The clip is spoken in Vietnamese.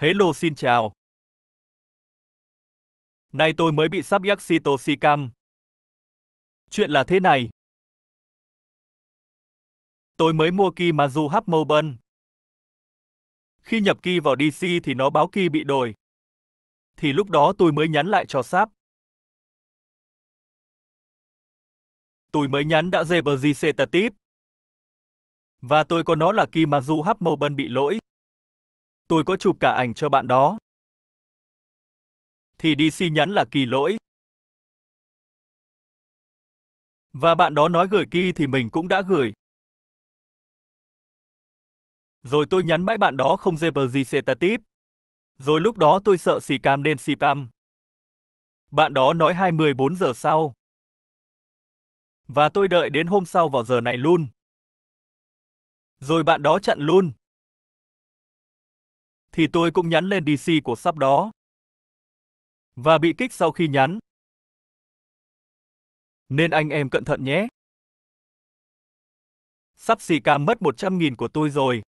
Hello xin chào. Nay tôi mới bị sắp Yaksitoshikam. Chuyện là thế này. Tôi mới mua ki Mazu Hap Moban. Khi nhập ki vào DC thì nó báo ki bị đổi. Thì lúc đó tôi mới nhắn lại cho sáp. Tôi mới nhắn đã dê bờ gì xe tà tiếp. Và tôi có nó là ki Mazu Hap Moban bị lỗi tôi có chụp cả ảnh cho bạn đó. Thì đi xin nhắn là kỳ lỗi. Và bạn đó nói gửi kia thì mình cũng đã gửi. Rồi tôi nhắn mãi bạn đó không dê bờ gì xe ta tiếp. Rồi lúc đó tôi sợ xì cam nên xì cam. Bạn đó nói 24 giờ sau. Và tôi đợi đến hôm sau vào giờ này luôn. Rồi bạn đó chặn luôn thì tôi cũng nhắn lên DC của sắp đó. Và bị kích sau khi nhắn. Nên anh em cẩn thận nhé. Sắp xì cam mất 100.000 của tôi rồi.